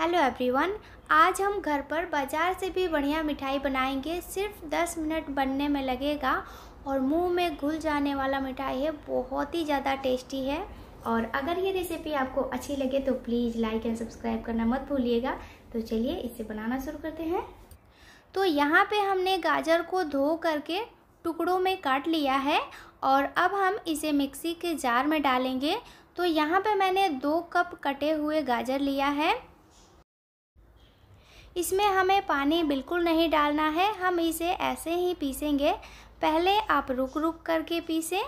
hello everyone आज हम घर पर बाज़ार से भी बढ़िया मिठाई बनाएंगे सिर्फ दस मिनट बनने में लगेगा और मुंह में घुल जाने वाला मिठाई है बहुत ही ज़्यादा टेस्टी है और अगर ये रेसिपी आपको अच्छी लगे तो प्लीज़ लाइक एंड सब्सक्राइब करना मत भूलिएगा तो चलिए इसे बनाना शुरू करते हैं तो यहाँ पर हमने गाजर को धो करके टुकड़ों में काट लिया है और अब हम इसे मिक्सी के जार में डालेंगे तो यहाँ पे मैंने दो कप कटे हुए गाजर लिया है इसमें हमें पानी बिल्कुल नहीं डालना है हम इसे ऐसे ही पीसेंगे पहले आप रुक रुक करके पीसें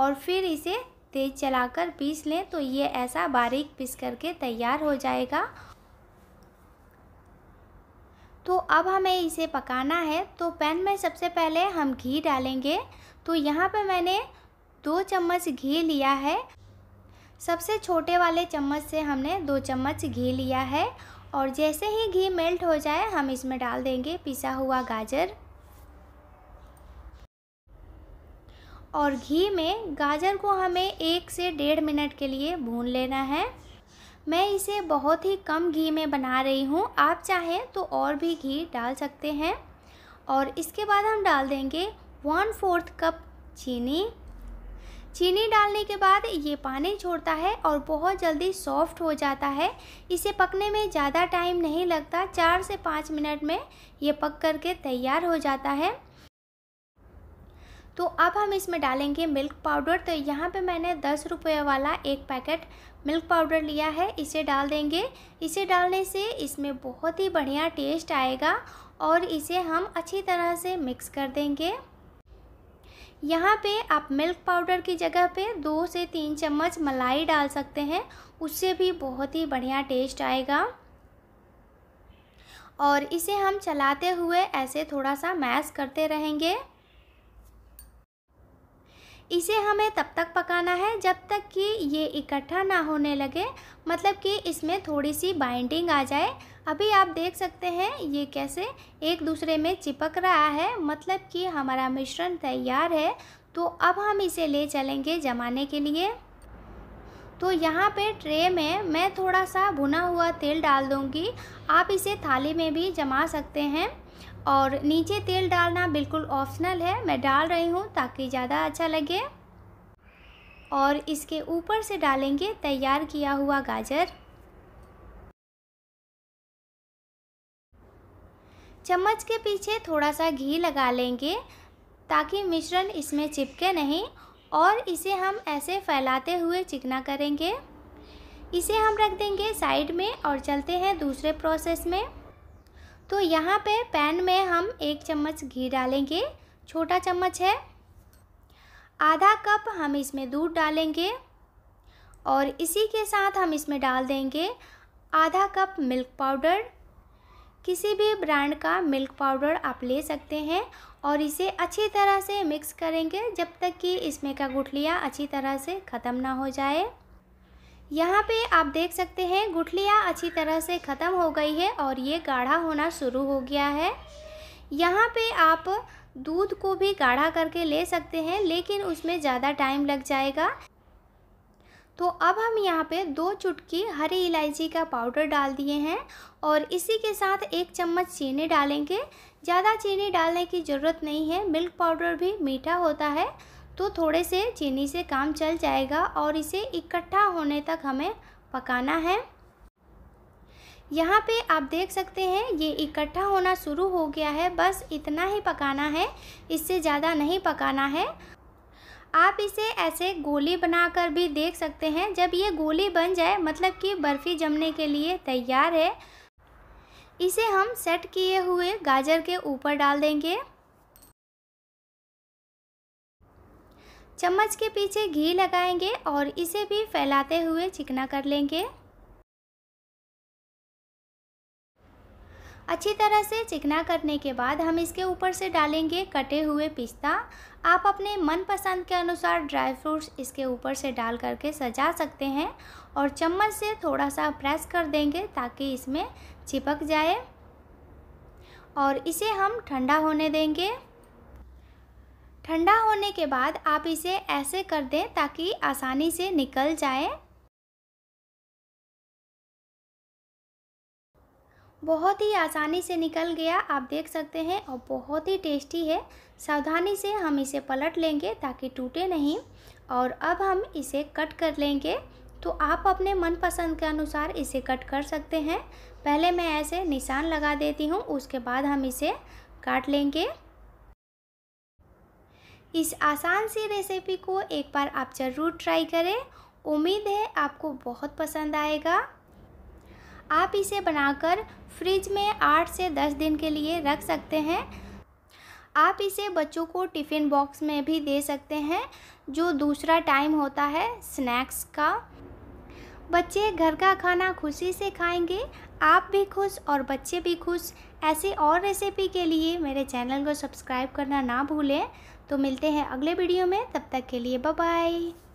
और फिर इसे तेज़ चलाकर पीस लें तो ये ऐसा बारीक पीस करके तैयार हो जाएगा तो अब हमें इसे पकाना है तो पैन में सबसे पहले हम घी डालेंगे तो यहाँ पे मैंने दो चम्मच घी लिया है सबसे छोटे वाले चम्मच से हमने दो चम्मच घी लिया है और जैसे ही घी मेल्ट हो जाए हम इसमें डाल देंगे पिसा हुआ गाजर और घी में गाजर को हमें एक से डेढ़ मिनट के लिए भून लेना है मैं इसे बहुत ही कम घी में बना रही हूँ आप चाहें तो और भी घी डाल सकते हैं और इसके बाद हम डाल देंगे वन फोर्थ कप चीनी चीनी डालने के बाद ये पानी छोड़ता है और बहुत जल्दी सॉफ्ट हो जाता है इसे पकने में ज़्यादा टाइम नहीं लगता चार से पाँच मिनट में ये पक कर के तैयार हो जाता है तो अब हम इसमें डालेंगे मिल्क पाउडर तो यहाँ पे मैंने दस रुपये वाला एक पैकेट मिल्क पाउडर लिया है इसे डाल देंगे इसे डालने से इसमें बहुत ही बढ़िया टेस्ट आएगा और इसे हम अच्छी तरह से मिक्स कर देंगे यहाँ पे आप मिल्क पाउडर की जगह पे दो से तीन चम्मच मलाई डाल सकते हैं उससे भी बहुत ही बढ़िया टेस्ट आएगा और इसे हम चलाते हुए ऐसे थोड़ा सा मैश करते रहेंगे इसे हमें तब तक पकाना है जब तक कि ये इकट्ठा ना होने लगे मतलब कि इसमें थोड़ी सी बाइंडिंग आ जाए अभी आप देख सकते हैं ये कैसे एक दूसरे में चिपक रहा है मतलब कि हमारा मिश्रण तैयार है तो अब हम इसे ले चलेंगे जमाने के लिए तो यहाँ पे ट्रे में मैं थोड़ा सा भुना हुआ तेल डाल दूँगी आप इसे थाली में भी जमा सकते हैं और नीचे तेल डालना बिल्कुल ऑप्शनल है मैं डाल रही हूँ ताकि ज़्यादा अच्छा लगे और इसके ऊपर से डालेंगे तैयार किया हुआ गाजर चम्मच के पीछे थोड़ा सा घी लगा लेंगे ताकि मिश्रण इसमें चिपके नहीं और इसे हम ऐसे फैलाते हुए चिकना करेंगे इसे हम रख देंगे साइड में और चलते हैं दूसरे प्रोसेस में तो यहाँ पे पैन में हम एक चम्मच घी डालेंगे छोटा चम्मच है आधा कप हम इसमें दूध डालेंगे और इसी के साथ हम इसमें डाल देंगे आधा कप मिल्क पाउडर किसी भी ब्रांड का मिल्क पाउडर आप ले सकते हैं और इसे अच्छी तरह से मिक्स करेंगे जब तक कि इसमें का गुठलियाँ अच्छी तरह से ख़त्म ना हो जाए यहाँ पे आप देख सकते हैं गुठलियाँ अच्छी तरह से ख़त्म हो गई है और ये गाढ़ा होना शुरू हो गया है यहाँ पे आप दूध को भी गाढ़ा करके ले सकते हैं लेकिन उसमें ज़्यादा टाइम लग जाएगा तो अब हम यहाँ पे दो चुटकी हरी इलायची का पाउडर डाल दिए हैं और इसी के साथ एक चम्मच चीनी डालेंगे ज़्यादा चीनी डालने की ज़रूरत नहीं है मिल्क पाउडर भी मीठा होता है तो थोड़े से चीनी से काम चल जाएगा और इसे इकट्ठा होने तक हमें पकाना है यहाँ पे आप देख सकते हैं ये इकट्ठा होना शुरू हो गया है बस इतना ही पकाना है इससे ज़्यादा नहीं पकाना है आप इसे ऐसे गोली बनाकर भी देख सकते हैं जब ये गोली बन जाए मतलब कि बर्फ़ी जमने के लिए तैयार है इसे हम सेट किए हुए गाजर के ऊपर डाल देंगे चम्मच के पीछे घी लगाएंगे और इसे भी फैलाते हुए चिकना कर लेंगे अच्छी तरह से चिकना करने के बाद हम इसके ऊपर से डालेंगे कटे हुए पिस्ता आप अपने मनपसंद के अनुसार ड्राई फ्रूट्स इसके ऊपर से डाल करके सजा सकते हैं और चम्मच से थोड़ा सा प्रेस कर देंगे ताकि इसमें चिपक जाए और इसे हम ठंडा होने देंगे ठंडा होने के बाद आप इसे ऐसे कर दें ताकि आसानी से निकल जाए बहुत ही आसानी से निकल गया आप देख सकते हैं और बहुत ही टेस्टी है सावधानी से हम इसे पलट लेंगे ताकि टूटे नहीं और अब हम इसे कट कर लेंगे तो आप अपने मनपसंद के अनुसार इसे कट कर सकते हैं पहले मैं ऐसे निशान लगा देती हूँ उसके बाद हम इसे काट लेंगे इस आसान सी रेसिपी को एक बार आप ज़रूर ट्राई करें उम्मीद है आपको बहुत पसंद आएगा आप इसे बनाकर फ्रिज में आठ से दस दिन के लिए रख सकते हैं आप इसे बच्चों को टिफ़िन बॉक्स में भी दे सकते हैं जो दूसरा टाइम होता है स्नैक्स का बच्चे घर का खाना खुशी से खाएंगे आप भी खुश और बच्चे भी खुश ऐसे और रेसिपी के लिए मेरे चैनल को सब्सक्राइब करना ना भूलें तो मिलते हैं अगले वीडियो में तब तक के लिए बाय